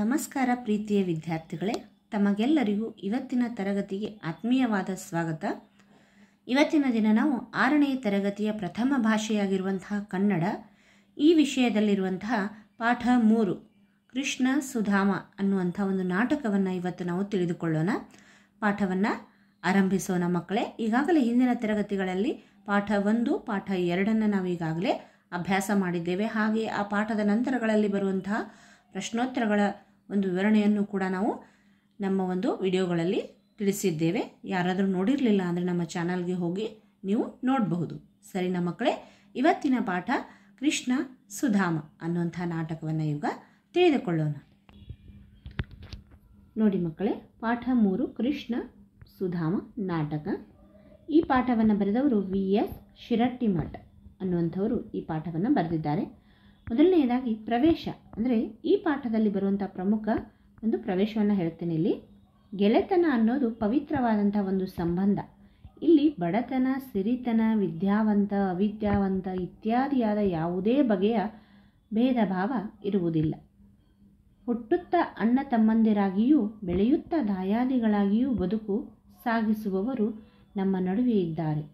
ನಮಸ್ಕಾರ ಪ್ರೀತಿಯ ವಿದ್ಯಾರ್ಥಿಗಳೇ ತಮಗೆಲ್ಲರಿಗೂ ಇವತ್ತಿನ ತರಗತಿಗೆ ಆತ್ಮೀಯವಾದ ಸ್ವಾಗತ ಇವತ್ತಿನ ದಿನ ನಾವು ಆರನೇ ತರಗತಿಯ ಪ್ರಥಮ ಭಾಷೆಯಾಗಿರುವಂತಹ ಕನ್ನಡ ಈ ವಿಷಯದಲ್ಲಿರುವಂತಹ ಪಾಠ ಮೂರು ಕೃಷ್ಣ ಸುಧಾಮ ಅನ್ನುವಂಥ ಒಂದು ನಾಟಕವನ್ನು ಇವತ್ತು ನಾವು ತಿಳಿದುಕೊಳ್ಳೋಣ ಪಾಠವನ್ನು ಆರಂಭಿಸೋಣ ಮಕ್ಕಳೇ ಈಗಾಗಲೇ ಹಿಂದಿನ ತರಗತಿಗಳಲ್ಲಿ ಪಾಠ ಒಂದು ಪಾಠ ಎರಡನ್ನು ನಾವು ಈಗಾಗಲೇ ಅಭ್ಯಾಸ ಮಾಡಿದ್ದೇವೆ ಹಾಗೆ ಆ ಪಾಠದ ನಂತರಗಳಲ್ಲಿ ಬರುವಂತಹ ಪ್ರಶ್ನೋತ್ತರಗಳ ಒಂದು ವಿವರಣೆಯನ್ನು ಕೂಡ ನಾವು ನಮ್ಮ ಒಂದು ವಿಡಿಯೋಗಳಲ್ಲಿ ತಿಳಿಸಿದ್ದೇವೆ ಯಾರಾದರೂ ನೋಡಿರಲಿಲ್ಲ ಅಂದರೆ ನಮ್ಮ ಚಾನಲ್ಗೆ ಹೋಗಿ ನೀವು ನೋಡಬಹುದು ಸರಿ ನಮ್ಮ ಮಕ್ಕಳೇ ಇವತ್ತಿನ ಪಾಠ ಕೃಷ್ಣ ಸುಧಾಮ ಅನ್ನುವಂಥ ನಾಟಕವನ್ನು ಈಗ ತಿಳಿದುಕೊಳ್ಳೋಣ ನೋಡಿ ಮಕ್ಕಳೇ ಪಾಠ ಮೂರು ಕೃಷ್ಣ ಸುಧಾಮ ನಾಟಕ ಈ ಪಾಠವನ್ನು ಬರೆದವರು ವಿ ಎಸ್ ಶಿರಟ್ಟಿಮಠ ಅನ್ನುವಂಥವರು ಈ ಪಾಠವನ್ನು ಬರೆದಿದ್ದಾರೆ ಮೊದಲನೆಯದಾಗಿ ಪ್ರವೇಶ ಅಂದರೆ ಈ ಪಾಠದಲ್ಲಿ ಬರುವಂಥ ಪ್ರಮುಖ ಒಂದು ಪ್ರವೇಶವನ್ನು ಹೇಳ್ತೇನೆ ಇಲ್ಲಿ ಗೆಳೆತನ ಅನ್ನೋದು ಪವಿತ್ರವಾದಂಥ ಒಂದು ಸಂಬಂಧ ಇಲ್ಲಿ ಬಡತನ ಸಿರಿತನ ವಿದ್ಯಾವಂತ ಅವಿದ್ಯಾವಂತ ಇತ್ಯಾದಿಯಾದ ಯಾವುದೇ ಬಗೆಯ ಭೇದ ಭಾವ ಇರುವುದಿಲ್ಲ ಹುಟ್ಟುತ್ತ ಅಣ್ಣ ತಮ್ಮಂದಿರಾಗಿಯೂ ಬೆಳೆಯುತ್ತ ದಾಯಾದಿಗಳಾಗಿಯೂ ಬದುಕು ಸಾಗಿಸುವವರು ನಮ್ಮ ನಡುವೆ ಇದ್ದಾರೆ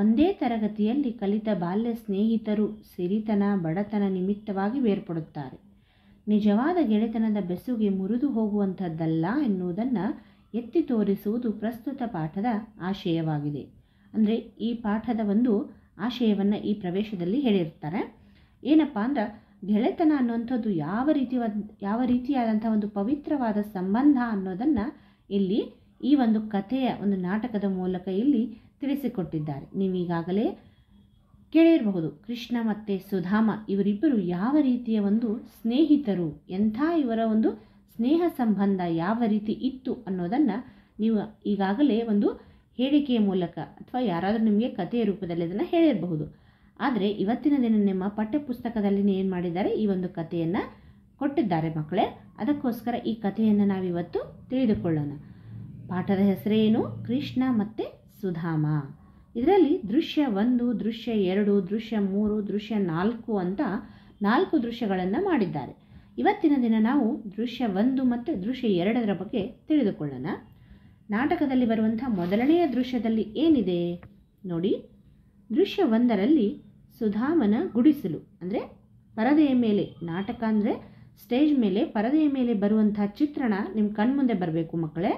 ಒಂದೇ ತರಗತಿಯಲ್ಲಿ ಕಲಿತ ಬಾಲ್ಯ ಸ್ನೇಹಿತರು ಸಿರಿತನ ಬಡತನ ನಿಮಿತ್ತವಾಗಿ ಬೇರ್ಪಡುತ್ತಾರೆ ನಿಜವಾದ ಗೆಳೆತನದ ಬೆಸುಗೆ ಮುರಿದು ಹೋಗುವಂಥದ್ದಲ್ಲ ಎನ್ನುವುದನ್ನು ಎತ್ತಿ ತೋರಿಸುವುದು ಪ್ರಸ್ತುತ ಪಾಠದ ಆಶಯವಾಗಿದೆ ಅಂದರೆ ಈ ಪಾಠದ ಒಂದು ಆಶಯವನ್ನು ಈ ಪ್ರವೇಶದಲ್ಲಿ ಹೇಳಿರ್ತಾರೆ ಏನಪ್ಪ ಅಂದ್ರೆ ಗೆಳೆತನ ಅನ್ನುವಂಥದ್ದು ಯಾವ ರೀತಿ ಯಾವ ರೀತಿಯಾದಂಥ ಒಂದು ಪವಿತ್ರವಾದ ಸಂಬಂಧ ಅನ್ನೋದನ್ನು ಇಲ್ಲಿ ಈ ಒಂದು ಕಥೆಯ ಒಂದು ನಾಟಕದ ಮೂಲಕ ಇಲ್ಲಿ ತಿಳಿಸಿಕೊಟ್ಟಿದ್ದಾರೆ ನೀವೀಗಾಗಲೇ ಕೇಳಿರಬಹುದು ಕೃಷ್ಣ ಮತ್ತು ಸುಧಾಮ ಇವರಿಬ್ಬರು ಯಾವ ರೀತಿಯ ಒಂದು ಸ್ನೇಹಿತರು ಎಂಥ ಇವರ ಒಂದು ಸ್ನೇಹ ಸಂಬಂಧ ಯಾವ ರೀತಿ ಇತ್ತು ಅನ್ನೋದನ್ನು ನೀವು ಈಗಾಗಲೇ ಒಂದು ಹೇಳಿಕೆಯ ಮೂಲಕ ಅಥವಾ ಯಾರಾದರೂ ನಿಮಗೆ ಕಥೆಯ ರೂಪದಲ್ಲಿ ಅದನ್ನು ಹೇಳಿರಬಹುದು ಆದರೆ ಇವತ್ತಿನ ದಿನ ನಿಮ್ಮ ಪಠ್ಯಪುಸ್ತಕದಲ್ಲಿ ಏನು ಮಾಡಿದ್ದಾರೆ ಈ ಒಂದು ಕಥೆಯನ್ನು ಕೊಟ್ಟಿದ್ದಾರೆ ಮಕ್ಕಳೇ ಅದಕ್ಕೋಸ್ಕರ ಈ ಕಥೆಯನ್ನು ನಾವಿವತ್ತು ತಿಳಿದುಕೊಳ್ಳೋಣ ಪಾಠದ ಹೆಸರೇನು ಕೃಷ್ಣ ಮತ್ತು ಸುಧಾಮ ಇದರಲ್ಲಿ ದೃಶ್ಯ ಒಂದು ದೃಶ್ಯ ಎರಡು ದೃಶ್ಯ ಮೂರು ದೃಶ್ಯ ನಾಲ್ಕು ಅಂತ ನಾಲ್ಕು ದೃಶ್ಯಗಳನ್ನು ಮಾಡಿದ್ದಾರೆ ಇವತ್ತಿನ ದಿನ ನಾವು ದೃಶ್ಯ ಒಂದು ಮತ್ತು ದೃಶ್ಯ ಎರಡರ ಬಗ್ಗೆ ತಿಳಿದುಕೊಳ್ಳೋಣ ನಾಟಕದಲ್ಲಿ ಬರುವಂಥ ಮೊದಲನೆಯ ದೃಶ್ಯದಲ್ಲಿ ಏನಿದೆ ನೋಡಿ ದೃಶ್ಯ ಒಂದರಲ್ಲಿ ಸುಧಾಮನ ಗುಡಿಸಲು ಅಂದರೆ ಪರದೆಯ ಮೇಲೆ ನಾಟಕ ಅಂದರೆ ಸ್ಟೇಜ್ ಮೇಲೆ ಪರದೆಯ ಮೇಲೆ ಬರುವಂಥ ಚಿತ್ರಣ ನಿಮ್ಮ ಕಣ್ಮುಂದೆ ಬರಬೇಕು ಮಕ್ಕಳೇ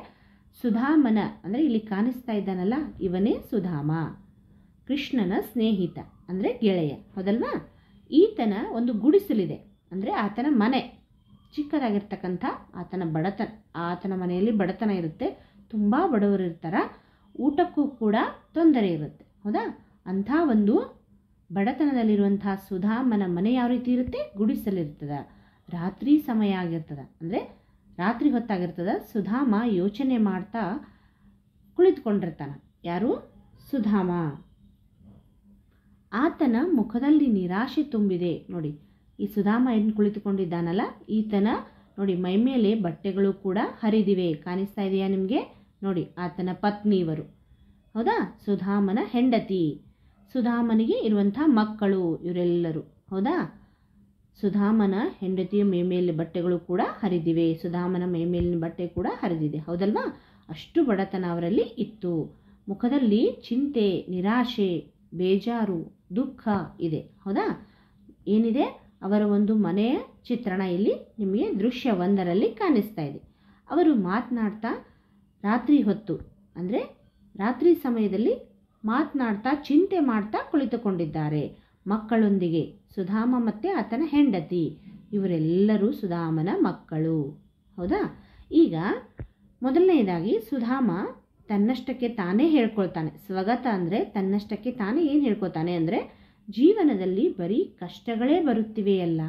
ಸುಧಾಮನ ಅಂದರೆ ಇಲ್ಲಿ ಕಾಣಿಸ್ತಾ ಇದ್ದಾನಲ್ಲ ಇವನೇ ಸುಧಾಮ ಕೃಷ್ಣನ ಸ್ನೇಹಿತ ಅಂದರೆ ಗೆಳೆಯ ಹೌದಲ್ವಾ ಈತನ ಒಂದು ಗುಡಿಸಲಿದೆ ಅಂದರೆ ಆತನ ಮನೆ ಚಿಕ್ಕದಾಗಿರ್ತಕ್ಕಂಥ ಆತನ ಬಡತನ ಆತನ ಮನೆಯಲ್ಲಿ ಬಡತನ ಇರುತ್ತೆ ತುಂಬ ಬಡವರು ಇರ್ತಾರ ಊಟಕ್ಕೂ ಕೂಡ ತೊಂದರೆ ಇರುತ್ತೆ ಹೌದಾ ಅಂಥ ಒಂದು ಬಡತನದಲ್ಲಿರುವಂಥ ಸುಧಾಮನ ಮನೆ ಯಾವ ರೀತಿ ಇರುತ್ತೆ ಗುಡಿಸಲಿರ್ತದ ರಾತ್ರಿ ಸಮಯ ಆಗಿರ್ತದ ಅಂದರೆ ರಾತ್ರಿ ಹೊತ್ತಾಗಿರ್ತದೆ ಸುಧಾಮ ಯೋಚನೆ ಮಾಡ್ತಾ ಕುಳಿತುಕೊಂಡಿರ್ತಾನೆ ಯಾರು ಸುಧಾಮ ಆತನ ಮುಖದಲ್ಲಿ ನಿರಾಶೆ ತುಂಬಿದೆ ನೋಡಿ ಈ ಸುಧಾಮ ಏನು ಕುಳಿತುಕೊಂಡಿದ್ದಾನಲ್ಲ ಈತನ ನೋಡಿ ಮೈಮೇಲೆ ಬಟ್ಟೆಗಳು ಕೂಡ ಹರಿದಿವೆ ಕಾಣಿಸ್ತಾ ಇದೆಯಾ ನಿಮಗೆ ನೋಡಿ ಆತನ ಪತ್ನಿ ಇವರು ಹೌದಾ ಸುಧಾಮನ ಹೆಂಡತಿ ಸುಧಾಮನಿಗೆ ಇರುವಂಥ ಮಕ್ಕಳು ಇವರೆಲ್ಲರೂ ಹೌದಾ ಸುಧಾಮನ ಹೆಂಡತಿಯ ಮೇಮೇಲಿನ ಬಟ್ಟೆಗಳು ಕೂಡ ಹರಿದಿವೆ ಸುಧಾಮನ ಮೇಮೇಲಿನ ಬಟ್ಟೆ ಕೂಡ ಹರಿದಿದೆ ಹೌದಲ್ವಾ ಅಷ್ಟು ಬಡತನ ಅವರಲ್ಲಿ ಇತ್ತು ಮುಖದಲ್ಲಿ ಚಿಂತೆ ನಿರಾಶೆ ಬೇಜಾರು ದುಃಖ ಇದೆ ಹೌದಾ ಏನಿದೆ ಅವರ ಒಂದು ಮನೆಯ ಚಿತ್ರಣ ಇಲ್ಲಿ ನಿಮಗೆ ದೃಶ್ಯ ಒಂದರಲ್ಲಿ ಕಾಣಿಸ್ತಾ ಇದೆ ಅವರು ಮಾತನಾಡ್ತಾ ರಾತ್ರಿ ಹೊತ್ತು ಅಂದರೆ ರಾತ್ರಿ ಸಮಯದಲ್ಲಿ ಮಾತನಾಡ್ತಾ ಚಿಂತೆ ಮಾಡ್ತಾ ಕುಳಿತುಕೊಂಡಿದ್ದಾರೆ ಮಕ್ಕಳೊಂದಿಗೆ ಸುಧಾಮ ಮತ್ತು ಆತನ ಹೆಂಡತಿ ಇವರೆಲ್ಲರೂ ಸುಧಾಮನ ಮಕ್ಕಳು ಹೌದಾ ಈಗ ಮೊದಲನೆಯದಾಗಿ ಸುಧಾಮ ತನ್ನಷ್ಟಕ್ಕೆ ತಾನೇ ಹೇಳ್ಕೊಳ್ತಾನೆ ಸ್ವಗತ ಅಂದರೆ ತನ್ನಷ್ಟಕ್ಕೆ ತಾನೇ ಏನು ಹೇಳ್ಕೊತಾನೆ ಅಂದರೆ ಜೀವನದಲ್ಲಿ ಬರೀ ಕಷ್ಟಗಳೇ ಬರುತ್ತಿವೆಯಲ್ಲ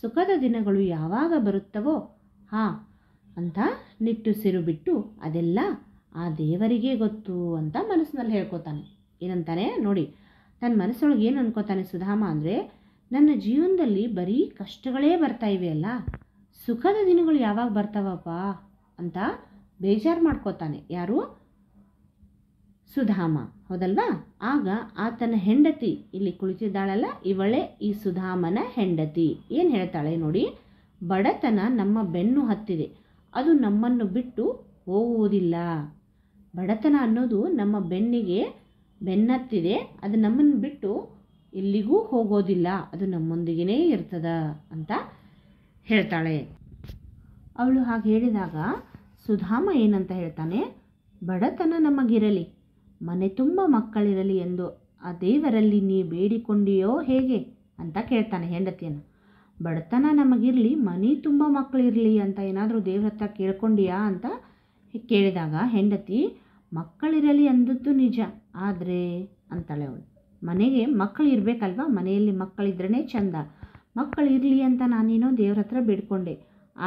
ಸುಖದ ದಿನಗಳು ಯಾವಾಗ ಬರುತ್ತವೋ ಹಾಂ ಅಂತ ನಿಟ್ಟುಸಿರು ಬಿಟ್ಟು ಅದೆಲ್ಲ ಆ ದೇವರಿಗೆ ಗೊತ್ತು ಅಂತ ಮನಸ್ಸಿನಲ್ಲಿ ಹೇಳ್ಕೊತಾನೆ ಏನಂತಾನೆ ನೋಡಿ ತನ್ನ ಮನಸ್ಸೊಳಗೆ ಏನು ಅನ್ಕೋತಾನೆ ಸುಧಾಮ ಅಂದರೆ ನನ್ನ ಜೀವನದಲ್ಲಿ ಬರೀ ಕಷ್ಟಗಳೇ ಬರ್ತಾ ಅಲ್ಲ ಸುಖದ ದಿನಗಳು ಯಾವಾಗ ಬರ್ತಾವಪ್ಪ ಅಂತ ಬೇಜಾರು ಮಾಡ್ಕೋತಾನೆ ಯಾರು ಸುಧಾಮ ಹೌದಲ್ವಾ ಆಗ ಆತನ ಹೆಂಡತಿ ಇಲ್ಲಿ ಕುಳಿತಿದ್ದಾಳಲ್ಲ ಇವಳೆ ಈ ಸುಧಾಮನ ಹೆಂಡತಿ ಏನು ಹೇಳ್ತಾಳೆ ನೋಡಿ ಬಡತನ ನಮ್ಮ ಬೆನ್ನು ಹತ್ತಿದೆ ಅದು ನಮ್ಮನ್ನು ಬಿಟ್ಟು ಹೋಗುವುದಿಲ್ಲ ಬಡತನ ಅನ್ನೋದು ನಮ್ಮ ಬೆನ್ನಿಗೆ ಬೆನ್ನತ್ತಿದೆ ಅದು ನಮ್ಮನ್ನು ಬಿಟ್ಟು ಎಲ್ಲಿಗೂ ಹೋಗೋದಿಲ್ಲ ಅದು ನಮ್ಮೊಂದಿಗೆ ಇರ್ತದ ಅಂತ ಹೇಳ್ತಾಳೆ ಅವಳು ಹಾಗೆ ಹೇಳಿದಾಗ ಸುಧಾಮ ಏನಂತ ಹೇಳ್ತಾನೆ ಬಡತನ ನಮಗಿರಲಿ ಮನೆ ತುಂಬ ಮಕ್ಕಳಿರಲಿ ಎಂದು ಆ ದೇವರಲ್ಲಿ ನೀ ಬೇಡಿಕೊಂಡಿಯೋ ಹೇಗೆ ಅಂತ ಕೇಳ್ತಾನೆ ಹೆಂಡತಿಯನ್ನು ಬಡತನ ನಮಗಿರಲಿ ಮನೆ ತುಂಬ ಮಕ್ಕಳಿರಲಿ ಅಂತ ಏನಾದರೂ ದೇವ್ರ ಹತ್ರ ಕೇಳ್ಕೊಂಡಿಯಾ ಅಂತ ಕೇಳಿದಾಗ ಹೆಂಡತಿ ಮಕ್ಕಳಿರಲಿ ಅಂದದ್ದು ನಿಜ ಆದರೆ ಅಂತಾಳೆ ಅವಳು ಮನೆಗೆ ಮಕ್ಕಳು ಇರಬೇಕಲ್ವಾ ಮನೆಯಲ್ಲಿ ಮಕ್ಕಳಿದ್ರೇ ಚಂದ ಮಕ್ಕಳು ಇರಲಿ ಅಂತ ನಾನೇನೋ ದೇವ್ರ ಹತ್ರ ಬೇಡ್ಕೊಂಡೆ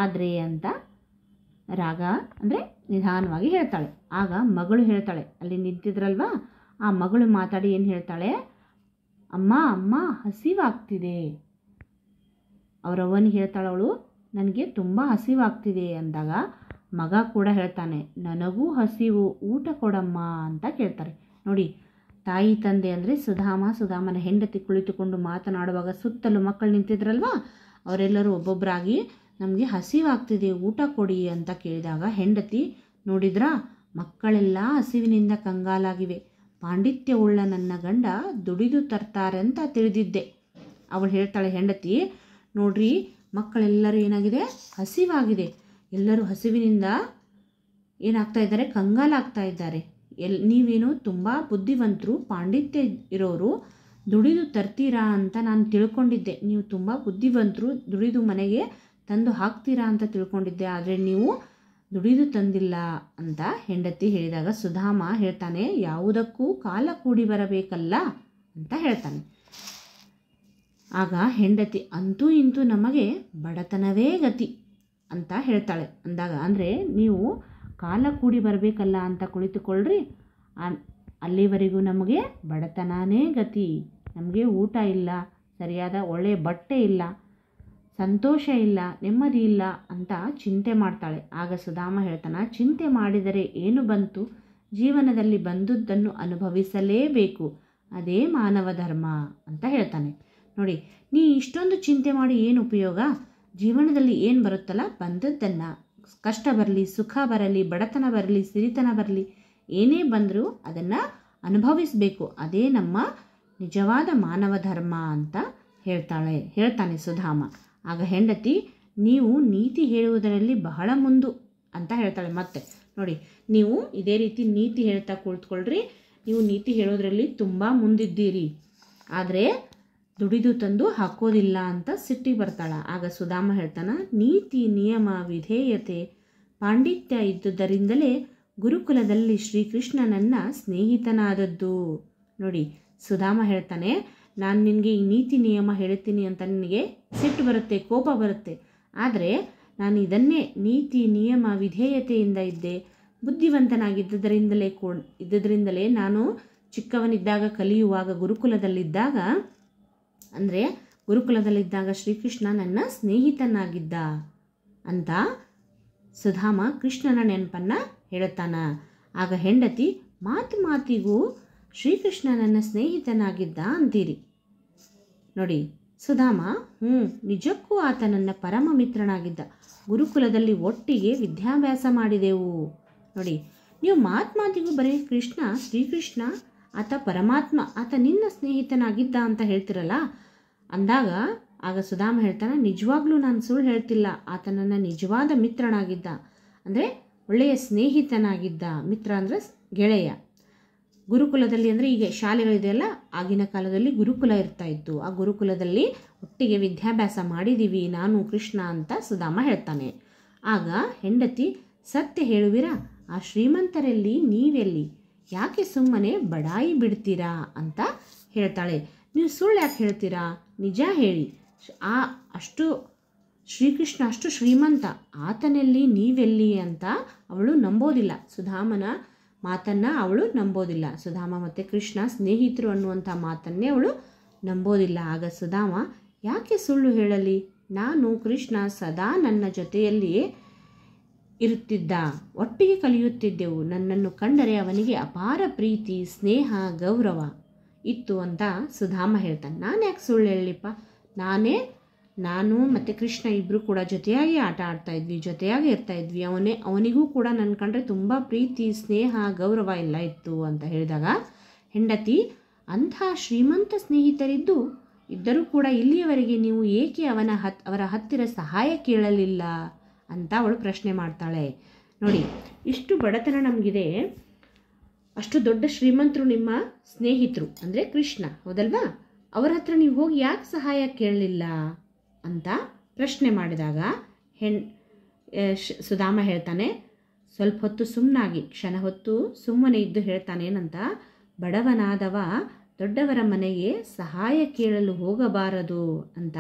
ಆದರೆ ಅಂತ ರಾಗ ಅಂದರೆ ನಿಧಾನವಾಗಿ ಹೇಳ್ತಾಳೆ ಆಗ ಮಗಳು ಹೇಳ್ತಾಳೆ ಅಲ್ಲಿ ನಿಂತಿದ್ರಲ್ವಾ ಆ ಮಗಳು ಮಾತಾಡಿ ಏನು ಹೇಳ್ತಾಳೆ ಅಮ್ಮ ಅಮ್ಮ ಹಸಿವಾಗ್ತಿದೆ ಅವರವ್ವನಿಗೆ ಹೇಳ್ತಾಳವಳು ನನಗೆ ತುಂಬ ಹಸಿವಾಗ್ತಿದೆ ಅಂದಾಗ ಮಗ ಕೂಡ ಹೇಳ್ತಾನೆ ನನಗೂ ಹಸಿವು ಊಟ ಕೊಡಮ್ಮ ಅಂತ ಕೇಳ್ತಾರೆ ನೋಡಿ ತಾಯಿ ತಂದೆ ಅಂದರೆ ಸುಧಾಮ ಸುಧಾಮನ ಹೆಂಡತಿ ಕುಳಿತುಕೊಂಡು ಮಾತನಾಡುವಾಗ ಸುತ್ತಲೂ ಮಕ್ಕಳು ನಿಂತಿದ್ರಲ್ವಾ ಅವರೆಲ್ಲರೂ ಒಬ್ಬೊಬ್ಬರಾಗಿ ನಮಗೆ ಹಸಿವಾಗ್ತಿದೆ ಊಟ ಕೊಡಿ ಅಂತ ಕೇಳಿದಾಗ ಹೆಂಡತಿ ನೋಡಿದ್ರಾ ಮಕ್ಕಳೆಲ್ಲ ಹಸಿವಿನಿಂದ ಕಂಗಾಲಾಗಿವೆ ಪಾಂಡಿತ್ಯವುಳ್ಳ ನನ್ನ ಗಂಡ ದುಡಿದು ತರ್ತಾರೆ ಅಂತ ತಿಳಿದಿದ್ದೆ ಅವಳು ಹೇಳ್ತಾಳೆ ಹೆಂಡತಿ ನೋಡ್ರಿ ಮಕ್ಕಳೆಲ್ಲರೂ ಏನಾಗಿದೆ ಹಸಿವಾಗಿದೆ ಎಲ್ಲರೂ ಹಸಿವಿನಿಂದ ಏನಾಗ್ತಾ ಇದ್ದಾರೆ ಕಂಗಾಲಾಗ್ತಾ ಇದ್ದಾರೆ ಎಲ್ ನೀವೇನು ತುಂಬ ಬುದ್ಧಿವಂತರು ಪಾಂಡಿತ್ಯ ಇರೋರು ದುಡಿದು ತರ್ತೀರಾ ಅಂತ ನಾನು ತಿಳ್ಕೊಂಡಿದ್ದೆ ನೀವು ತುಂಬ ಬುದ್ಧಿವಂತರು ದುಡಿದು ಮನೆಗೆ ತಂದು ಹಾಕ್ತೀರಾ ಅಂತ ತಿಳ್ಕೊಂಡಿದ್ದೆ ಆದರೆ ನೀವು ದುಡಿದು ತಂದಿಲ್ಲ ಅಂತ ಹೆಂಡತಿ ಹೇಳಿದಾಗ ಸುಧಾಮ ಹೇಳ್ತಾನೆ ಯಾವುದಕ್ಕೂ ಕಾಲ ಕೂಡಿ ಬರಬೇಕಲ್ಲ ಅಂತ ಹೇಳ್ತಾನೆ ಆಗ ಹೆಂಡತಿ ಅಂತೂ ಇಂತೂ ನಮಗೆ ಬಡತನವೇ ಗತಿ ಅಂತ ಹೇಳ್ತಾಳೆ ಅಂದಾಗ ಅಂದರೆ ನೀವು ಕಾಲ ಕೂಡಿ ಬರಬೇಕಲ್ಲ ಅಂತ ಕುಳಿತುಕೊಳ್ಳ್ರಿ ಅಲ್ಲಿವರೆಗೂ ನಮಗೆ ಬಡತನವೇ ಗತಿ ನಮಗೆ ಊಟ ಇಲ್ಲ ಸರಿಯಾದ ಒಳ್ಳೆಯ ಬಟ್ಟೆ ಇಲ್ಲ ಸಂತೋಷ ಇಲ್ಲ ನೆಮ್ಮದಿ ಇಲ್ಲ ಅಂತ ಚಿಂತೆ ಮಾಡ್ತಾಳೆ ಆಗ ಸುಧಾಮ ಹೇಳ್ತಾನೆ ಚಿಂತೆ ಮಾಡಿದರೆ ಏನು ಬಂತು ಜೀವನದಲ್ಲಿ ಬಂದದ್ದನ್ನು ಅನುಭವಿಸಲೇಬೇಕು ಅದೇ ಮಾನವ ಧರ್ಮ ಅಂತ ಹೇಳ್ತಾನೆ ನೋಡಿ ನೀ ಇಷ್ಟೊಂದು ಚಿಂತೆ ಮಾಡಿ ಏನು ಉಪಯೋಗ ಜೀವನದಲ್ಲಿ ಏನು ಬರುತ್ತಲ್ಲ ಬಂದದ್ದನ್ನು ಕಷ್ಟ ಬರಲಿ ಸುಖ ಬರಲಿ ಬಡತನ ಬರಲಿ ಸಿರಿತನ ಬರಲಿ ಏನೇ ಬಂದರೂ ಅದನ್ನು ಅನುಭವಿಸಬೇಕು ಅದೇ ನಮ್ಮ ನಿಜವಾದ ಮಾನವ ಧರ್ಮ ಅಂತ ಹೇಳ್ತಾಳೆ ಹೇಳ್ತಾನೆ ಸುಧಾಮ ಆಗ ಹೆಂಡತಿ ನೀವು ನೀತಿ ಹೇಳುವುದರಲ್ಲಿ ಬಹಳ ಮುಂದು ಅಂತ ಹೇಳ್ತಾಳೆ ಮತ್ತೆ ನೋಡಿ ನೀವು ಇದೇ ರೀತಿ ನೀತಿ ಹೇಳ್ತಾ ಕುಳಿತುಕೊಳ್ಳ್ರಿ ನೀವು ನೀತಿ ಹೇಳೋದ್ರಲ್ಲಿ ತುಂಬ ಮುಂದಿದ್ದೀರಿ ಆದರೆ ದುಡಿದು ತಂದು ಹಾಕೋದಿಲ್ಲ ಅಂತ ಸಿಟ್ಟಿ ಬರ್ತಾಳ ಆಗ ಸುಧಾಮ ಹೇಳ್ತಾನೆ ನೀತಿ ನಿಯಮ ವಿಧೇಯತೆ ಪಾಂಡಿತ್ಯ ಇದ್ದುದರಿಂದಲೇ ಗುರುಕುಲದಲ್ಲಿ ಶ್ರೀಕೃಷ್ಣ ನನ್ನ ಸ್ನೇಹಿತನಾದದ್ದು ನೋಡಿ ಸುಧಾಮ ಹೇಳ್ತಾನೆ ನಾನು ನಿನಗೆ ಈ ನೀತಿ ನಿಯಮ ಹೇಳ್ತೀನಿ ಅಂತ ನನಗೆ ಸಿಟ್ಟು ಬರುತ್ತೆ ಕೋಪ ಬರುತ್ತೆ ಆದರೆ ನಾನು ಇದನ್ನೇ ನೀತಿ ನಿಯಮ ವಿಧೇಯತೆಯಿಂದ ಇದ್ದೆ ಬುದ್ಧಿವಂತನಾಗಿದ್ದರಿಂದಲೇ ಕೋ ಇದ್ದುದರಿಂದಲೇ ನಾನು ಚಿಕ್ಕವನಿದ್ದಾಗ ಕಲಿಯುವಾಗ ಗುರುಕುಲದಲ್ಲಿದ್ದಾಗ ಅಂದರೆ ಗುರುಕುಲದಲ್ಲಿದ್ದಾಗ ಶ್ರೀಕೃಷ್ಣ ನನ್ನ ಸ್ನೇಹಿತನಾಗಿದ್ದ ಅಂತ ಸುಧಾಮ ಕೃಷ್ಣನ ನೆನಪನ್ನು ಹೇಳುತ್ತಾನ ಆಗ ಹೆಂಡತಿ ಮಾತು ಮಾತಿಗೂ ಶ್ರೀಕೃಷ್ಣ ನನ್ನ ಸ್ನೇಹಿತನಾಗಿದ್ದ ಅಂತೀರಿ ನೋಡಿ ಸುಧಾಮ ಹ್ಞೂ ನಿಜಕ್ಕೂ ಆತ ನನ್ನ ಪರಮ ಮಿತ್ರನಾಗಿದ್ದ ಗುರುಕುಲದಲ್ಲಿ ಒಟ್ಟಿಗೆ ವಿದ್ಯಾಭ್ಯಾಸ ಮಾಡಿದೆವು ನೋಡಿ ನೀವು ಮಾತು ಮಾತಿಗೂ ಬರೀ ಕೃಷ್ಣ ಶ್ರೀಕೃಷ್ಣ ಆತ ಪರಮಾತ್ಮ ಆತ ನಿನ್ನ ಸ್ನೇಹಿತನಾಗಿದ್ದ ಅಂತ ಹೇಳ್ತಿರಲ್ಲ ಅಂದಾಗ ಆಗ ಸುಧಾಮ ಹೇಳ್ತಾನೆ ನಿಜವಾಗ್ಲೂ ನಾನು ಸುಳ್ಳು ಹೇಳ್ತಿಲ್ಲ ಆತ ನನ್ನ ನಿಜವಾದ ಮಿತ್ರನಾಗಿದ್ದ ಅಂದರೆ ಒಳ್ಳೆಯ ಸ್ನೇಹಿತನಾಗಿದ್ದ ಮಿತ್ರ ಅಂದರೆ ಗೆಳೆಯ ಗುರುಕುಲದಲ್ಲಿ ಅಂದರೆ ಈಗ ಶಾಲೆಗಳಿದೆಯಲ್ಲ ಆಗಿನ ಕಾಲದಲ್ಲಿ ಗುರುಕುಲ ಇರ್ತಾ ಇತ್ತು ಆ ಗುರುಕುಲದಲ್ಲಿ ಒಟ್ಟಿಗೆ ವಿದ್ಯಾಭ್ಯಾಸ ಮಾಡಿದ್ದೀವಿ ನಾನು ಕೃಷ್ಣ ಅಂತ ಸುಧಾಮ ಹೇಳ್ತಾನೆ ಆಗ ಹೆಂಡತಿ ಸತ್ಯ ಹೇಳುವಿರಾ ಆ ಶ್ರೀಮಂತರಲ್ಲಿ ನೀವೆಲ್ಲಿ ಯಾಕೆ ಸುಮ್ಮನೆ ಬಡಾಯಿ ಬಿಡ್ತೀರಾ ಅಂತ ಹೇಳ್ತಾಳೆ ನೀವು ಸುಳ್ಳು ಯಾಕೆ ಹೇಳ್ತೀರಾ ನಿಜ ಹೇಳಿ ಆ ಅಷ್ಟು ಶ್ರೀಕೃಷ್ಣ ಅಷ್ಟು ಶ್ರೀಮಂತ ಆತನಲ್ಲಿ ನೀವೆಲ್ಲಿ ಅಂತ ಅವಳು ನಂಬೋದಿಲ್ಲ ಸುಧಾಮನ ಮಾತನ್ನು ಅವಳು ನಂಬೋದಿಲ್ಲ ಸುಧಾಮ ಮತ್ತು ಕೃಷ್ಣ ಸ್ನೇಹಿತರು ಅನ್ನುವಂಥ ಮಾತನ್ನೇ ಅವಳು ನಂಬೋದಿಲ್ಲ ಆಗ ಸುಧಾಮ ಯಾಕೆ ಸುಳ್ಳು ಹೇಳಲಿ ನಾನು ಕೃಷ್ಣ ಸದಾ ನನ್ನ ಜೊತೆಯಲ್ಲಿಯೇ ಇರುತ್ತಿದ್ದ ಒಟ್ಟಿಗೆ ಕಲಿಯುತ್ತಿದ್ದೆವು ನನ್ನನ್ನು ಕಂಡರೆ ಅವನಿಗೆ ಅಪಾರ ಪ್ರೀತಿ ಸ್ನೇಹ ಗೌರವ ಇತ್ತು ಅಂತ ಸುಧಾಮ ಹೇಳ್ತಾನೆ ನಾನು ಯಾಕೆ ಸುಳ್ಳು ಹೇಳಲಿಪ್ಪ ನಾನೇ ನಾನು ಮತ್ತು ಕೃಷ್ಣ ಇಬ್ಬರು ಕೂಡ ಜೊತೆಯಾಗಿ ಆಟ ಆಡ್ತಾ ಇದ್ವಿ ಜೊತೆಯಾಗಿ ಇರ್ತಾಯಿದ್ವಿ ಅವನೇ ಅವನಿಗೂ ಕೂಡ ನನ್ನ ಕಂಡರೆ ತುಂಬ ಪ್ರೀತಿ ಸ್ನೇಹ ಗೌರವ ಎಲ್ಲ ಇತ್ತು ಅಂತ ಹೇಳಿದಾಗ ಹೆಂಡತಿ ಅಂಥ ಶ್ರೀಮಂತ ಸ್ನೇಹಿತರಿದ್ದು ಇದ್ದರೂ ಕೂಡ ಇಲ್ಲಿಯವರೆಗೆ ನೀವು ಏಕೆ ಅವನ ಹತ್ ಅವರ ಹತ್ತಿರ ಸಹಾಯ ಕೇಳಲಿಲ್ಲ ಅಂತ ಅವಳು ಪ್ರಶ್ನೆ ಮಾಡ್ತಾಳೆ ನೋಡಿ ಇಷ್ಟು ಬಡತನ ನಮಗಿದೆ ಅಷ್ಟು ದೊಡ್ಡ ಶ್ರೀಮಂತರು ನಿಮ್ಮ ಸ್ನೇಹಿತರು ಅಂದರೆ ಕೃಷ್ಣ ಹೌದಲ್ವಾ ಅವರ ಹತ್ರ ನೀವು ಹೋಗಿ ಯಾಕೆ ಸಹಾಯ ಕೇಳಲಿಲ್ಲ ಅಂತ ಪ್ರಶ್ನೆ ಮಾಡಿದಾಗ ಹೆಣ್ ಸುಧಾಮ ಹೇಳ್ತಾನೆ ಸ್ವಲ್ಪ ಹೊತ್ತು ಸುಮ್ಮನಾಗಿ ಕ್ಷಣ ಹೊತ್ತು ಸುಮ್ಮನೆ ಇದ್ದು ಹೇಳ್ತಾನೇನಂತ ಬಡವನಾದವ ದೊಡ್ಡವರ ಮನೆಗೆ ಸಹಾಯ ಕೇಳಲು ಹೋಗಬಾರದು ಅಂತ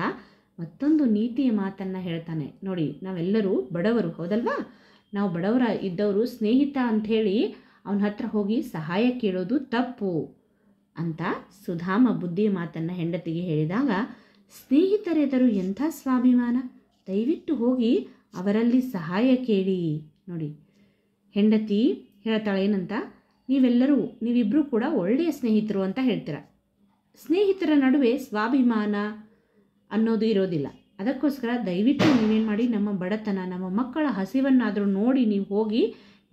ಮತ್ತೊಂದು ನೀತಿಯ ಮಾತನ್ನು ಹೇಳ್ತಾನೆ ನೋಡಿ ನಾವೆಲ್ಲರೂ ಬಡವರು ಹೌದಲ್ವಾ ನಾವು ಬಡವರ ಇದ್ದವರು ಸ್ನೇಹಿತ ಅಂತ ಹೇಳಿ ಅವನ ಹತ್ರ ಹೋಗಿ ಸಹಾಯ ಕೇಳೋದು ತಪ್ಪು ಅಂತ ಸುಧಾಮ ಬುದ್ಧಿ ಮಾತನ್ನು ಹೆಂಡತಿಗೆ ಹೇಳಿದಾಗ ಸ್ನೇಹಿತರೆದರು ಎಂಥ ಸ್ವಾಭಿಮಾನ ದಯವಿಟ್ಟು ಹೋಗಿ ಅವರಲ್ಲಿ ಸಹಾಯ ಕೇಳಿ ನೋಡಿ ಹೆಂಡತಿ ಹೇಳ್ತಾಳೆ ಏನಂತ ನೀವೆಲ್ಲರೂ ನೀವಿಬ್ಬರೂ ಕೂಡ ಒಳ್ಳೆಯ ಸ್ನೇಹಿತರು ಅಂತ ಹೇಳ್ತೀರ ಸ್ನೇಹಿತರ ನಡುವೆ ಸ್ವಾಭಿಮಾನ ಅನ್ನೋದು ಇರೋದಿಲ್ಲ ಅದಕ್ಕೋಸ್ಕರ ದಯವಿಟ್ಟು ನೀವೇನು ಮಾಡಿ ನಮ್ಮ ಬಡತನ ನಮ್ಮ ಮಕ್ಕಳ ಹಸಿವನ್ನಾದರೂ ನೋಡಿ ನೀವು ಹೋಗಿ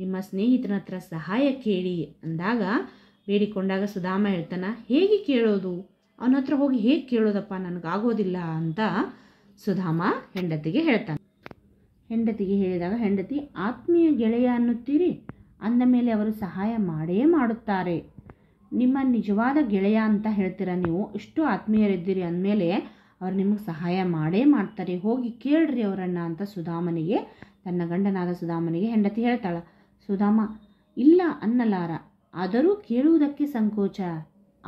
ನಿಮ್ಮ ಸ್ನೇಹಿತನ ಹತ್ರ ಸಹಾಯ ಕೇಳಿ ಅಂದಾಗ ಬೇಡಿಕೊಂಡಾಗ ಸುಧಾಮ ಹೇಳ್ತಾನೆ ಹೇಗೆ ಕೇಳೋದು ಅವನ ಹತ್ರ ಹೋಗಿ ಹೇಗೆ ಕೇಳೋದಪ್ಪ ನನಗಾಗೋದಿಲ್ಲ ಅಂತ ಸುಧಾಮ ಹೆಂಡತಿಗೆ ಹೇಳ್ತಾನೆ ಹೆಂಡತಿಗೆ ಹೇಳಿದಾಗ ಹೆಂಡತಿ ಆತ್ಮೀಯ ಗೆಳೆಯ ಅನ್ನುತ್ತೀರಿ ಅಂದ ಮೇಲೆ ಅವರು ಸಹಾಯ ಮಾಡೇ ಮಾಡುತ್ತಾರೆ ನಿಮ್ಮ ನಿಜವಾದ ಗೆಳೆಯ ಅಂತ ಹೇಳ್ತೀರಾ ನೀವು ಇಷ್ಟು ಆತ್ಮೀಯರಿದ್ದೀರಿ ಅಂದಮೇಲೆ ಅವ್ರು ನಿಮಗೆ ಸಹಾಯ ಮಾಡೇ ಮಾಡ್ತಾರೆ ಹೋಗಿ ಕೇಳ್ರಿ ಅವರನ್ನ ಅಂತ ಸುಧಾಮನಿಗೆ ತನ್ನ ಗಂಡನಾದ ಸುಧಾಮನಿಗೆ ಹೆಂಡತಿ ಹೇಳ್ತಾಳೆ ಸುಧಾಮ ಇಲ್ಲ ಅನ್ನಲಾರ ಆದರೂ ಕೇಳುವುದಕ್ಕೆ ಸಂಕೋಚ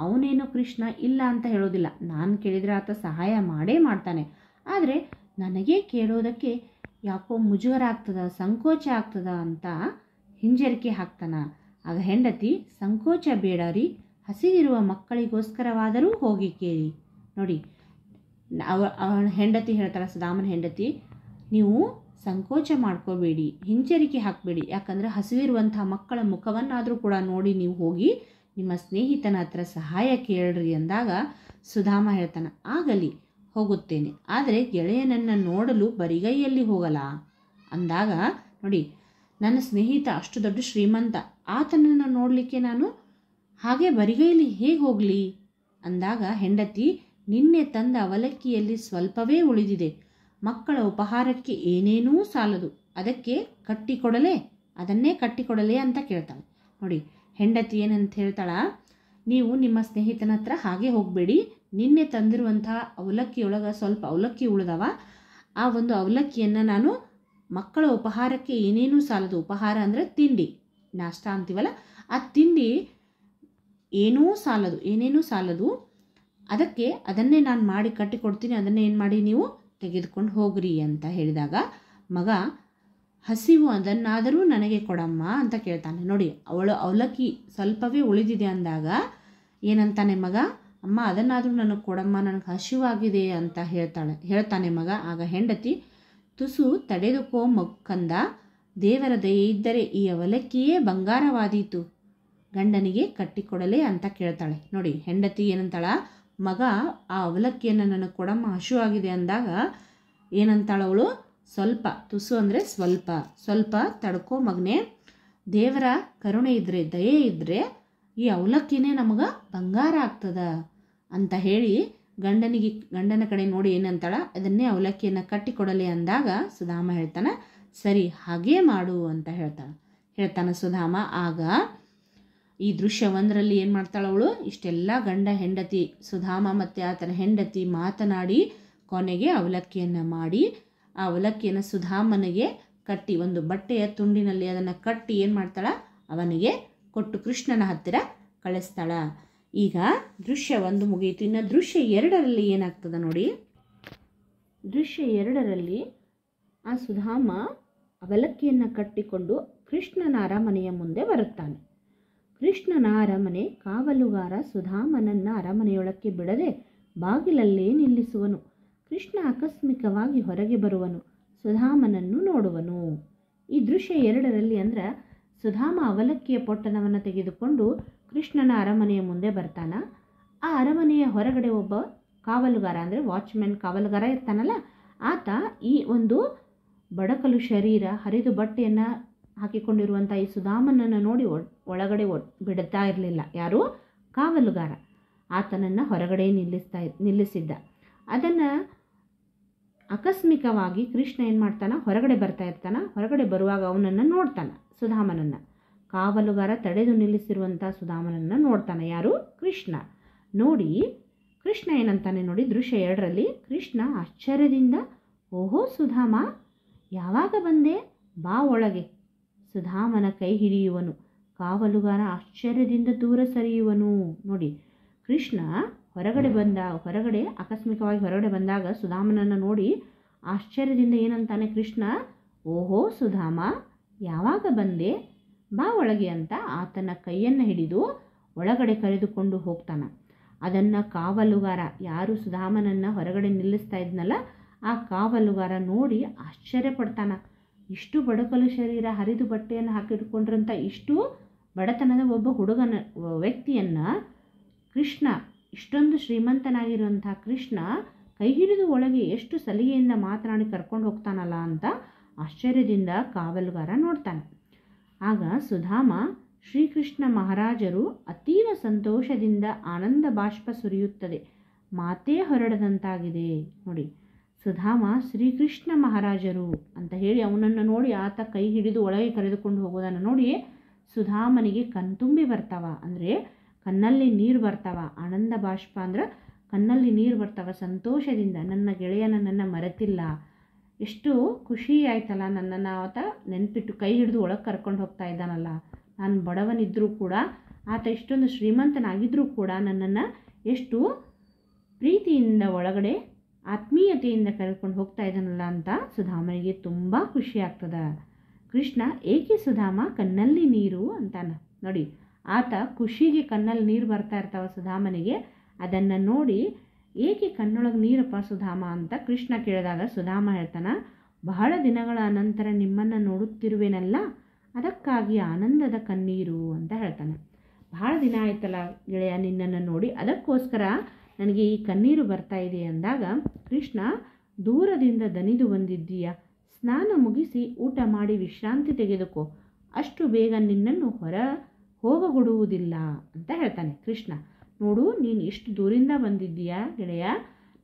ಅವನೇನೋ ಕೃಷ್ಣ ಇಲ್ಲ ಅಂತ ಹೇಳೋದಿಲ್ಲ ನಾನು ಕೇಳಿದರೆ ಆತ ಸಹಾಯ ಮಾಡೇ ಮಾಡ್ತಾನೆ ಆದರೆ ನನಗೆ ಕೇಳೋದಕ್ಕೆ ಯಾಕೋ ಮುಜುಗರ ಆಗ್ತದ ಸಂಕೋಚ ಆಗ್ತದ ಅಂತ ಹಿಂಜರಿಕೆ ಹಾಕ್ತಾನ ಆಗ ಹೆಂಡತಿ ಸಂಕೋಚ ಬೇಡ ರೀ ಹಸಿದಿರುವ ಮಕ್ಕಳಿಗೋಸ್ಕರವಾದರೂ ಹೋಗಿ ಕೇಳಿ ನೋಡಿ ಅವ ಅವನ ಹೆಂಡತಿ ಹೇಳ್ತಾರೆ ಸುಧಾಮನ ಹೆಂಡತಿ ನೀವು ಸಂಕೋಚ ಮಾಡ್ಕೋಬೇಡಿ ಹಿಂಜರಿಕೆ ಹಾಕಬೇಡಿ ಯಾಕಂದರೆ ಹಸಿವಿರುವಂಥ ಮಕ್ಕಳ ಮುಖವನ್ನಾದರೂ ಕೂಡ ನೋಡಿ ನೀವು ಹೋಗಿ ನಿಮ್ಮ ಸ್ನೇಹಿತನ ಹತ್ರ ಸಹಾಯ ಕೇಳ್ರಿ ಅಂದಾಗ ಸುಧಾಮ ಹೇಳ್ತಾನೆ ಆಗಲಿ ಹೋಗುತ್ತೇನೆ ಆದರೆ ಗೆಳೆಯನನ್ನು ನೋಡಲು ಬರಿಗೈಯಲ್ಲಿ ಹೋಗಲ್ಲ ಅಂದಾಗ ನೋಡಿ ನನ್ನ ಸ್ನೇಹಿತ ಅಷ್ಟು ದೊಡ್ಡ ಶ್ರೀಮಂತ ಆತನನ್ನು ನೋಡಲಿಕ್ಕೆ ನಾನು ಹಾಗೆ ಬರಿಗೈಯಲ್ಲಿ ಹೇಗೆ ಹೋಗಲಿ ಅಂದಾಗ ಹೆಂಡತಿ ನಿನ್ನೆ ತಂದ ಅವಲಕ್ಕಿಯಲ್ಲಿ ಸ್ವಲ್ಪವೇ ಉಳಿದಿದೆ ಮಕ್ಕಳ ಉಪಹಾರಕ್ಕೆ ಏನೇನೂ ಸಾಲದು ಅದಕ್ಕೆ ಕಟ್ಟಿಕೊಡಲೆ ಅದನ್ನೇ ಕಟ್ಟಿಕೊಡಲೆ ಅಂತ ಕೇಳ್ತಾಳೆ ನೋಡಿ ಹೆಂಡತಿ ಏನಂತ ಹೇಳ್ತಾಳ ನೀವು ನಿಮ್ಮ ಸ್ನೇಹಿತನ ಹತ್ರ ಹಾಗೆ ಹೋಗಬೇಡಿ ನಿನ್ನೆ ತಂದಿರುವಂತಹ ಅವಲಕ್ಕಿಯೊಳಗ ಸ್ವಲ್ಪ ಅವಲಕ್ಕಿ ಉಳಿದವ ಆ ಒಂದು ಅವಲಕ್ಕಿಯನ್ನು ನಾನು ಮಕ್ಕಳ ಉಪಹಾರಕ್ಕೆ ಏನೇನೂ ಸಾಲದು ಉಪಹಾರ ಅಂದರೆ ತಿಂಡಿ ನಾಷ್ಟ ಅಂತೀವಲ್ಲ ಆ ತಿಂಡಿ ಏನೂ ಸಾಲದು ಏನೇನೂ ಸಾಲದು ಅದಕ್ಕೆ ಅದನ್ನೇ ನಾನು ಮಾಡಿ ಕಟ್ಟಿಕೊಡ್ತೀನಿ ಅದನ್ನೇ ಏನು ಮಾಡಿ ನೀವು ತೆಗೆದುಕೊಂಡು ಹೋಗ್ರಿ ಅಂತ ಹೇಳಿದಾಗ ಮಗ ಹಸಿವು ಅದನ್ನಾದರೂ ನನಗೆ ಕೊಡಮ್ಮ ಅಂತ ಕೇಳ್ತಾನೆ ನೋಡಿ ಅವಳು ಅವಲಕ್ಕಿ ಸ್ವಲ್ಪವೇ ಉಳಿದಿದೆ ಅಂದಾಗ ಏನಂತಾನೆ ಮಗ ಅಮ್ಮ ಅದನ್ನಾದರೂ ನನಗೆ ಕೊಡಮ್ಮ ನನಗೆ ಹಸಿವಾಗಿದೆ ಅಂತ ಹೇಳ್ತಾಳೆ ಹೇಳ್ತಾನೆ ಮಗ ಆಗ ಹೆಂಡತಿ ತುಸು ತಡೆದುಕೋ ಮಕ್ಕಂದ ದೇವರ ದಯೆ ಇದ್ದರೆ ಈ ಅವಲಕ್ಕಿಯೇ ಬಂಗಾರವಾದೀತು ಗಂಡನಿಗೆ ಕಟ್ಟಿಕೊಡಲೇ ಅಂತ ಕೇಳ್ತಾಳೆ ನೋಡಿ ಹೆಂಡತಿ ಏನಂತಾಳ ಮಗ ಆ ಅವಲಕ್ಕಿಯನ್ನು ನನಗೆ ಕೊಡಮ್ಮ ಹಶು ಆಗಿದೆ ಅಂದಾಗ ಏನಂತಾಳ ಅವಳು ಸ್ವಲ್ಪ ತುಸು ಅಂದರೆ ಸ್ವಲ್ಪ ಸ್ವಲ್ಪ ತಡ್ಕೋ ಮಗನೇ ದೇವರ ಕರುಣೆ ಇದ್ದರೆ ದಯೆ ಇದ್ದರೆ ಈ ಅವಲಕ್ಕಿನೇ ನಮಗೆ ಬಂಗಾರ ಆಗ್ತದ ಅಂತ ಹೇಳಿ ಗಂಡನಿಗೆ ಗಂಡನ ಕಡೆ ನೋಡಿ ಏನಂತಾಳ ಅದನ್ನೇ ಅವಲಕ್ಕಿಯನ್ನು ಕಟ್ಟಿಕೊಡಲಿ ಅಂದಾಗ ಸುಧಾಮ ಹೇಳ್ತಾನೆ ಸರಿ ಹಾಗೇ ಮಾಡು ಅಂತ ಹೇಳ್ತಾನೆ ಹೇಳ್ತಾನೆ ಸುಧಾಮ ಆಗ ಈ ದೃಶ್ಯ ಒಂದರಲ್ಲಿ ಏನು ಮಾಡ್ತಾಳವಳು ಇಷ್ಟೆಲ್ಲ ಗಂಡ ಹೆಂಡತಿ ಸುಧಾಮ ಮತ್ತು ಆತನ ಹೆಂಡತಿ ಮಾತನಾಡಿ ಕೊನೆಗೆ ಅವಲಕ್ಕಿಯನ್ನು ಮಾಡಿ ಆ ಅವಲಕ್ಕಿಯನ್ನು ಸುಧಾಮನಿಗೆ ಕಟ್ಟಿ ಒಂದು ಬಟ್ಟೆಯ ತುಂಡಿನಲ್ಲಿ ಅದನ್ನು ಕಟ್ಟಿ ಏನು ಮಾಡ್ತಾಳ ಅವನಿಗೆ ಕೊಟ್ಟು ಕೃಷ್ಣನ ಹತ್ತಿರ ಕಳಿಸ್ತಾಳ ಈಗ ದೃಶ್ಯ ಒಂದು ಮುಗಿಯಿತು ಇನ್ನು ದೃಶ್ಯ ಎರಡರಲ್ಲಿ ಏನಾಗ್ತದೆ ನೋಡಿ ದೃಶ್ಯ ಎರಡರಲ್ಲಿ ಆ ಸುಧಾಮ ಅವಲಕ್ಕಿಯನ್ನು ಕಟ್ಟಿಕೊಂಡು ಕೃಷ್ಣನ ಅರಮನೆಯ ಮುಂದೆ ಬರುತ್ತಾನೆ ಕೃಷ್ಣನ ಅರಮನೆ ಕಾವಲುಗಾರ ಸುಧಾಮನನ್ನ ಅರಮನೆಯೊಳಕ್ಕೆ ಬಿಡದೆ ಬಾಗಿಲಲ್ಲೇ ನಿಲ್ಲಿಸುವನು ಕೃಷ್ಣ ಆಕಸ್ಮಿಕವಾಗಿ ಹೊರಗೆ ಬರುವನು ಸುಧಾಮನನ್ನು ನೋಡುವನು ಈ ದೃಶ್ಯ ಎರಡರಲ್ಲಿ ಅಂದ್ರೆ ಸುಧಾಮ ಅವಲಕ್ಕಿಯ ಪೊಟ್ಟಣವನ್ನು ತೆಗೆದುಕೊಂಡು ಕೃಷ್ಣನ ಅರಮನೆಯ ಮುಂದೆ ಬರ್ತಾನ ಆ ಅರಮನೆಯ ಹೊರಗಡೆ ಒಬ್ಬ ಕಾವಲುಗಾರ ಅಂದರೆ ವಾಚ್ಮ್ಯಾನ್ ಕಾವಲುಗಾರ ಇರ್ತಾನಲ್ಲ ಆತ ಈ ಒಂದು ಬಡಕಲು ಶರೀರ ಹರಿದು ಬಟ್ಟೆಯನ್ನು ಹಾಕಿಕೊಂಡಿರುವಂಥ ಈ ಸುಧಾಮನನ್ನು ನೋಡಿ ಒಳಗಡೆ ಬಿಡ್ತಾ ಇರಲಿಲ್ಲ ಯಾರು ಕಾವಲುಗಾರ ಆತನನ್ನು ಹೊರಗಡೆ ನಿಲ್ಲಿಸ್ತಾ ನಿಲ್ಲಿಸಿದ್ದ ಅದನ್ನು ಆಕಸ್ಮಿಕವಾಗಿ ಕೃಷ್ಣ ಏನು ಮಾಡ್ತಾನೆ ಹೊರಗಡೆ ಬರ್ತಾ ಇರ್ತಾನೆ ಹೊರಗಡೆ ಬರುವಾಗ ಅವನನ್ನು ನೋಡ್ತಾನೆ ಸುಧಾಮನನ್ನು ಕಾವಲುಗಾರ ತಡೆದು ನಿಲ್ಲಿಸಿರುವಂಥ ಸುಧಾಮನನ್ನು ನೋಡ್ತಾನೆ ಯಾರು ಕೃಷ್ಣ ನೋಡಿ ಕೃಷ್ಣ ಏನಂತಾನೆ ನೋಡಿ ದೃಶ್ಯ ಎರಡರಲ್ಲಿ ಕೃಷ್ಣ ಆಶ್ಚರ್ಯದಿಂದ ಓಹೋ ಸುಧಾಮ ಯಾವಾಗ ಬಂದೆ ಬಾ ಒಳಗೆ ಸುಧಾಮನ ಕೈ ಹಿಡಿಯುವನು ಕಾವಲುಗಾರ ಆಶ್ಚರ್ಯದಿಂದ ದೂರ ಸರಿಯುವನು ನೋಡಿ ಕೃಷ್ಣ ಹೊರಗಡೆ ಬಂದ ಹೊರಗಡೆ ಆಕಸ್ಮಿಕವಾಗಿ ಹೊರಗಡೆ ಬಂದಾಗ ಸುಧಾಮನನ್ನು ನೋಡಿ ಆಶ್ಚರ್ಯದಿಂದ ಏನಂತಾನೆ ಕೃಷ್ಣ ಓಹೋ ಸುಧಾಮ ಯಾವಾಗ ಬಂದೆ ಬಾ ಒಳಗೆ ಅಂತ ಆತನ ಕೈಯನ್ನು ಹಿಡಿದು ಒಳಗಡೆ ಕರೆದುಕೊಂಡು ಹೋಗ್ತಾನೆ ಅದನ್ನು ಕಾವಲುಗಾರ ಯಾರು ಸುಧಾಮನನ್ನು ಹೊರಗಡೆ ನಿಲ್ಲಿಸ್ತಾ ಇದ್ನಲ್ಲ ಆ ಕಾವಲುಗಾರ ನೋಡಿ ಆಶ್ಚರ್ಯಪಡ್ತಾನ ಇಷ್ಟು ಬಡಕಲು ಶರೀರ ಹರಿದು ಬಟ್ಟೆಯನ್ನು ಹಾಕಿಟ್ಕೊಂಡ್ರಂಥ ಇಷ್ಟು ಬಡತನದ ಒಬ್ಬ ಹುಡುಗನ ವ್ಯಕ್ತಿಯನ್ನು ಕೃಷ್ಣ ಇಷ್ಟೊಂದು ಶ್ರೀಮಂತನಾಗಿರುವಂಥ ಕೃಷ್ಣ ಕೈ ಹಿಡಿದು ಒಳಗೆ ಎಷ್ಟು ಸಲಿಗೆಯಿಂದ ಮಾತನಾಡಿ ಕರ್ಕೊಂಡು ಹೋಗ್ತಾನಲ್ಲ ಅಂತ ಆಶ್ಚರ್ಯದಿಂದ ಕಾವಲುಗಾರ ನೋಡ್ತಾನೆ ಆಗ ಸುಧಾಮ ಶ್ರೀಕೃಷ್ಣ ಮಹಾರಾಜರು ಅತೀವ ಸಂತೋಷದಿಂದ ಆನಂದ ಬಾಷ್ಪ ಸುರಿಯುತ್ತದೆ ಮಾತೇ ಹೊರಡದಂತಾಗಿದೆ ನೋಡಿ ಸುಧಾಮ ಶ್ರೀಕೃಷ್ಣ ಮಹಾರಾಜರು ಅಂತ ಹೇಳಿ ಅವನನ್ನು ನೋಡಿ ಆತ ಕೈ ಹಿಡಿದು ಒಳಗೆ ಕರೆದುಕೊಂಡು ಹೋಗೋದನ್ನು ನೋಡಿ ಸುಧಾಮನಿಗೆ ಕಣ್ತುಂಬಿ ಬರ್ತಾವ ಅಂದರೆ ಕಣ್ಣಲ್ಲಿ ನೀರು ಬರ್ತಾವ ಆನಂದ ಬಾಷ್ಪ ಅಂದ್ರೆ ಕಣ್ಣಲ್ಲಿ ನೀರು ಬರ್ತಾವ ಸಂತೋಷದಿಂದ ನನ್ನ ಗೆಳೆಯನ ನನ್ನ ಮರೆತಿಲ್ಲ ಎಷ್ಟು ಖುಷಿ ಆಯ್ತಲ್ಲ ನನ್ನನ್ನು ಆತ ನೆನ್ಪಿಟ್ಟು ಕೈ ಹಿಡಿದು ಒಳಗೆ ಕರ್ಕೊಂಡು ಹೋಗ್ತಾ ಇದ್ದಾನಲ್ಲ ನಾನು ಬಡವನಿದ್ದರೂ ಕೂಡ ಆತ ಇಷ್ಟೊಂದು ಶ್ರೀಮಂತನಾಗಿದ್ದರೂ ಕೂಡ ನನ್ನನ್ನು ಎಷ್ಟು ಪ್ರೀತಿಯಿಂದ ಒಳಗಡೆ ಆತ್ಮೀಯತೆಯಿಂದ ಕರ್ಕೊಂಡು ಹೋಗ್ತಾ ಇದ್ದಾನಲ್ಲ ಅಂತ ಸುಧಾಮನಿಗೆ ತುಂಬ ಖುಷಿ ಆಗ್ತದ ಕೃಷ್ಣ ಏಕೆ ಸುಧಾಮ ಕಣ್ಣಲ್ಲಿ ನೀರು ಅಂತಾನ ನೋಡಿ ಆತ ಖುಷಿಗೆ ಕಣ್ಣಲ್ಲಿ ನೀರು ಬರ್ತಾ ಇರ್ತಾವ ಸುಧಾಮನಿಗೆ ಅದನ್ನು ನೋಡಿ ಏಕೆ ಕಣ್ಣೊಳಗೆ ನೀರಪ್ಪ ಸುಧಾಮ ಅಂತ ಕೃಷ್ಣ ಕೇಳಿದಾಗ ಸುಧಾಮ ಹೇಳ್ತಾನೆ ಬಹಳ ದಿನಗಳ ನಂತರ ನಿಮ್ಮನ್ನು ನೋಡುತ್ತಿರುವೆನಲ್ಲ ಅದಕ್ಕಾಗಿ ಆನಂದದ ಕಣ್ಣೀರು ಅಂತ ಹೇಳ್ತಾನೆ ಬಹಳ ದಿನ ಆಯ್ತಲ್ಲ ಗೆಳೆಯ ನಿನ್ನನ್ನು ನೋಡಿ ಅದಕ್ಕೋಸ್ಕರ ನನಗೆ ಈ ಕಣ್ಣೀರು ಬರ್ತಾ ಇದೆ ಅಂದಾಗ ಕೃಷ್ಣ ದೂರದಿಂದ ದನಿದು ಬಂದಿದ್ದೀಯ ಸ್ನಾನ ಮುಗಿಸಿ ಊಟ ಮಾಡಿ ವಿಶ್ರಾಂತಿ ತೆಗೆದುಕೋ ಅಷ್ಟು ಬೇಗ ನಿನ್ನನ್ನು ಹೊರ ಹೋಗಗೊಡುವುದಿಲ್ಲ ಅಂತ ಹೇಳ್ತಾನೆ ಕೃಷ್ಣ ನೋಡು ನೀನು ಇಷ್ಟು ದೂರಿಂದ ಬಂದಿದ್ದೀಯಾ ಗೆಳೆಯ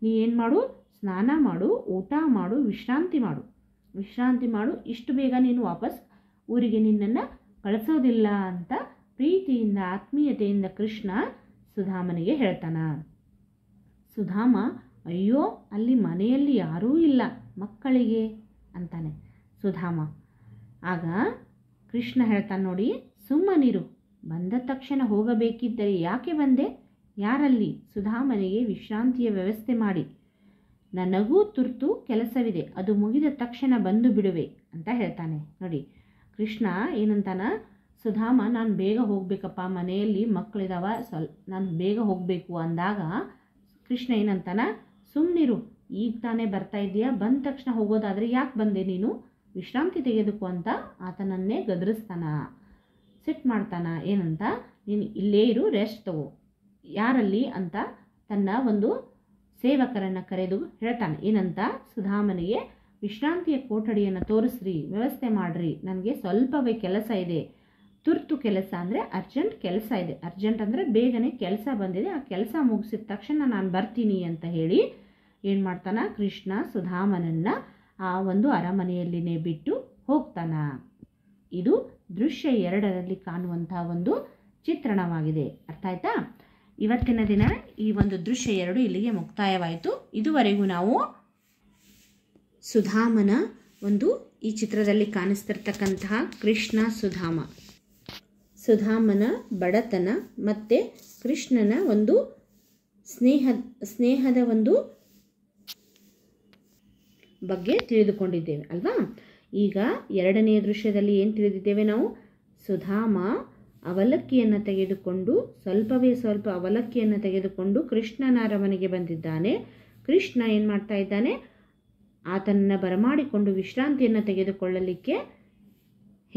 ನೀ ಏನು ಮಾಡು ಸ್ನಾನ ಮಾಡು ಊಟ ಮಾಡು ವಿಶ್ರಾಂತಿ ಮಾಡು ವಿಶ್ರಾಂತಿ ಮಾಡು ಇಷ್ಟು ಬೇಗ ನೀನು ವಾಪಸ್ ಊರಿಗೆ ನಿನ್ನನ್ನು ಕಳಿಸೋದಿಲ್ಲ ಅಂತ ಪ್ರೀತಿಯಿಂದ ಆತ್ಮೀಯತೆಯಿಂದ ಕೃಷ್ಣ ಸುಧಾಮನಿಗೆ ಹೇಳ್ತಾನ ಸುಧಾಮ ಅಯ್ಯೋ ಅಲ್ಲಿ ಮನೆಯಲ್ಲಿ ಯಾರೂ ಇಲ್ಲ ಮಕ್ಕಳಿಗೆ ಅಂತಾನೆ ಸುಧಾಮ ಆಗ ಕೃಷ್ಣ ಹೇಳ್ತಾನೆ ನೋಡಿ ಸುಮ್ಮನಿರು ಬಂದ ತಕ್ಷಣ ಹೋಗಬೇಕಿದ್ದರೆ ಯಾಕೆ ಬಂದೆ ಯಾರಲ್ಲಿ ಸುಧಾಮನಿಗೆ ವಿಶ್ರಾಂತಿಯ ವ್ಯವಸ್ಥೆ ಮಾಡಿ ನನಗೂ ತುರ್ತು ಕೆಲಸವಿದೆ ಅದು ಮುಗಿದ ತಕ್ಷಣ ಬಂದು ಬಿಡುವೆ ಅಂತ ಹೇಳ್ತಾನೆ ನೋಡಿ ಕೃಷ್ಣ ಏನಂತಾನ ಸುಧಾಮ ನಾನು ಬೇಗ ಹೋಗಬೇಕಪ್ಪ ಮನೆಯಲ್ಲಿ ಮಕ್ಕಳಿದಾವ ಸ್ವಲ್ಪ ನಾನು ಬೇಗ ಹೋಗಬೇಕು ಅಂದಾಗ ಕೃಷ್ಣ ಏನಂತಾನ ಸುಮ್ಮನಿರು ಈಗ ತಾನೇ ಬರ್ತಾ ಇದೆಯಾ ಬಂದ ತಕ್ಷಣ ಹೋಗೋದಾದರೆ ಯಾಕೆ ಬಂದೆ ನೀನು ವಿಶ್ರಾಂತಿ ತೆಗೆದುಕೋ ಅಂತ ಆತನನ್ನೇ ಗದರಿಸ್ತಾನ ಸಿಟ್ ಮಾಡ್ತಾನ ಏನಂತ ನೀನು ಇಲ್ಲೇ ಇರು ರೆಸ್ಟ್ ತಗೋ ಯಾರಲ್ಲಿ ಅಂತ ತನ್ನ ಒಂದು ಸೇವಕರನ್ನು ಕರೆದು ಹೇಳ್ತಾನೆ ಏನಂತ ಸುಧಾಮನಿಗೆ ವಿಶ್ರಾಂತಿಯ ಕೊಠಡಿಯನ್ನು ತೋರಿಸ್ರಿ ವ್ಯವಸ್ಥೆ ಮಾಡಿರಿ ನನಗೆ ಸ್ವಲ್ಪವೇ ಕೆಲಸ ಇದೆ ತುರ್ತು ಕೆಲಸ ಅಂದರೆ ಅರ್ಜೆಂಟ್ ಕೆಲಸ ಇದೆ ಅರ್ಜೆಂಟ್ ಅಂದರೆ ಬೇಗನೆ ಕೆಲಸ ಬಂದಿದೆ ಆ ಕೆಲಸ ಮುಗಿಸಿದ ತಕ್ಷಣ ನಾನು ಬರ್ತೀನಿ ಅಂತ ಹೇಳಿ ಏನು ಮಾಡ್ತಾನೆ ಕೃಷ್ಣ ಸುಧಾಮನನ್ನು ಆ ಒಂದು ಅರಮನೆಯಲ್ಲಿನೇ ಬಿಟ್ಟು ಹೋಗ್ತಾನ ಇದು ದೃಶ್ಯ ಎರಡರಲ್ಲಿ ಕಾಣುವಂಥ ಒಂದು ಚಿತ್ರಣವಾಗಿದೆ ಅರ್ಥ ಆಯ್ತಾ ಇವತ್ತಿನ ದಿನ ಈ ಒಂದು ದೃಶ್ಯ ಎರಡು ಇಲ್ಲಿಗೆ ಮುಕ್ತಾಯವಾಯಿತು ಇದುವರೆಗೂ ನಾವು ಸುಧಾಮನ ಒಂದು ಈ ಚಿತ್ರದಲ್ಲಿ ಕಾಣಿಸ್ತಿರ್ತಕ್ಕಂತಹ ಕೃಷ್ಣ ಸುಧಾಮ ಸುಧಾಮನ ಬಡತನ ಮತ್ತು ಕೃಷ್ಣನ ಒಂದು ಸ್ನೇಹ ಸ್ನೇಹದ ಒಂದು ಬಗ್ಗೆ ತಿಳಿದುಕೊಂಡಿದ್ದೇವೆ ಅಲ್ವಾ ಈಗ ಎರಡನೆಯ ದೃಶ್ಯದಲ್ಲಿ ಏನು ತಿಳಿದಿದ್ದೇವೆ ನಾವು ಸುಧಾಮ ಅವಲಕ್ಕಿಯನ್ನು ತೆಗೆದುಕೊಂಡು ಸ್ವಲ್ಪವೇ ಸ್ವಲ್ಪ ಅವಲಕ್ಕಿಯನ್ನು ತೆಗೆದುಕೊಂಡು ಕೃಷ್ಣನ ಅರಮನೆಗೆ ಬಂದಿದ್ದಾನೆ ಕೃಷ್ಣ ಏನು ಮಾಡ್ತಾ ಇದ್ದಾನೆ ಆತನನ್ನು ಬರಮಾಡಿಕೊಂಡು ವಿಶ್ರಾಂತಿಯನ್ನು ತೆಗೆದುಕೊಳ್ಳಲಿಕ್ಕೆ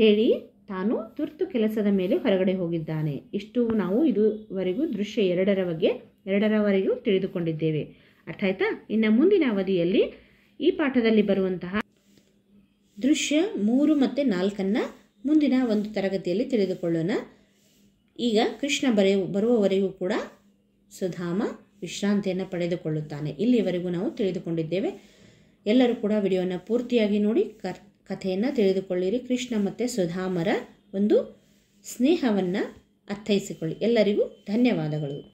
ಹೇಳಿ ತಾನು ತುರ್ತು ಕೆಲಸದ ಮೇಲೆ ಹೊರಗಡೆ ಹೋಗಿದ್ದಾನೆ ಇಷ್ಟು ನಾವು ಇದುವರೆಗೂ ದೃಶ್ಯ ಎರಡರ ಬಗ್ಗೆ ಎರಡರವರೆಗೂ ತಿಳಿದುಕೊಂಡಿದ್ದೇವೆ ಅರ್ಥ ಆಯ್ತಾ ಇನ್ನು ಮುಂದಿನ ಅವಧಿಯಲ್ಲಿ ಈ ಪಾಠದಲ್ಲಿ ಬರುವಂತಹ ದೃಶ್ಯ ಮೂರು ಮತ್ತು ನಾಲ್ಕನ್ನು ಮುಂದಿನ ಒಂದು ತರಗತಿಯಲ್ಲಿ ತಿಳಿದುಕೊಳ್ಳೋಣ ಈಗ ಕೃಷ್ಣ ಬರೆಯ ಬರುವವರೆಗೂ ಕೂಡ ಸುಧಾಮ ವಿಶ್ರಾಂತಿಯನ್ನು ಪಡೆದುಕೊಳ್ಳುತ್ತಾನೆ ಇಲ್ಲಿವರೆಗೂ ನಾವು ತಿಳಿದುಕೊಂಡಿದ್ದೇವೆ ಎಲ್ಲರೂ ಕೂಡ ವಿಡಿಯೋನ ಪೂರ್ತಿಯಾಗಿ ನೋಡಿ ಕರ್ ಕಥೆಯನ್ನು ತಿಳಿದುಕೊಳ್ಳಿರಿ ಕೃಷ್ಣ ಮತ್ತು ಸುಧಾಮರ ಒಂದು ಸ್ನೇಹವನ್ನು ಅರ್ಥೈಸಿಕೊಳ್ಳಿ ಎಲ್ಲರಿಗೂ ಧನ್ಯವಾದಗಳು